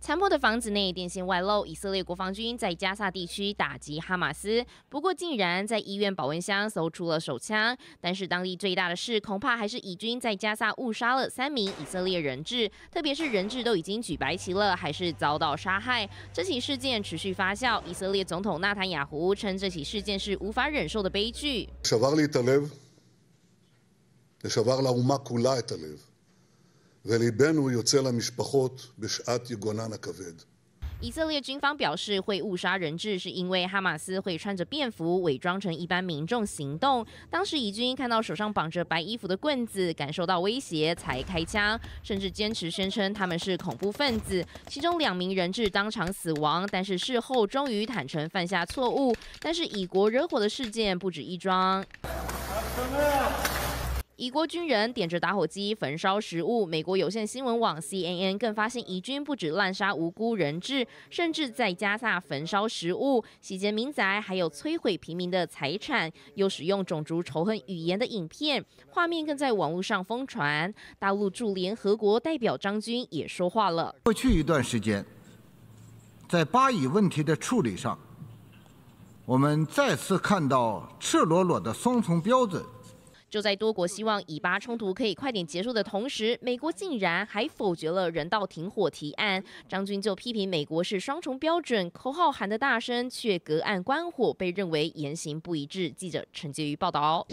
残破的房子内电线外露。以色列国防军在加沙地区打击哈马斯，不过竟然在医院保温箱搜出了手枪。但是当地最大的事，恐怕还是以军在加沙误杀了三名以色列人质，特别是人质都已经举白旗了，还是遭到杀害。这起事件持续发酵，以色列总统纳坦雅胡称这起事件是无法忍受的悲剧。以色列军方表示会误杀人质，是因为哈马斯会穿着便服伪装成一般民众行动。当时以军看到手上绑着白衣服的棍子，感受到威胁才开枪，甚至坚持宣称他们是恐怖分子。其中两名人质当场死亡，但是事后终于坦诚犯下错误。但是以国惹火的事件不止一桩。以国军人点着打火机焚烧食物，美国有线新闻网 CNN 更发现，以军不止滥杀无辜人质，甚至在加萨焚烧食物、洗劫民宅，还有摧毁平民的财产，又使用种族仇恨语言的影片画面，更在网络上疯传。大陆驻联合国代表张军也说话了：，过去一段时间，在巴以问题的处理上，我们再次看到赤裸裸的双重标准。就在多国希望以巴冲突可以快点结束的同时，美国竟然还否决了人道停火提案。张军就批评美国是双重标准，口号喊得大声，却隔岸观火，被认为言行不一致。记者陈洁瑜报道。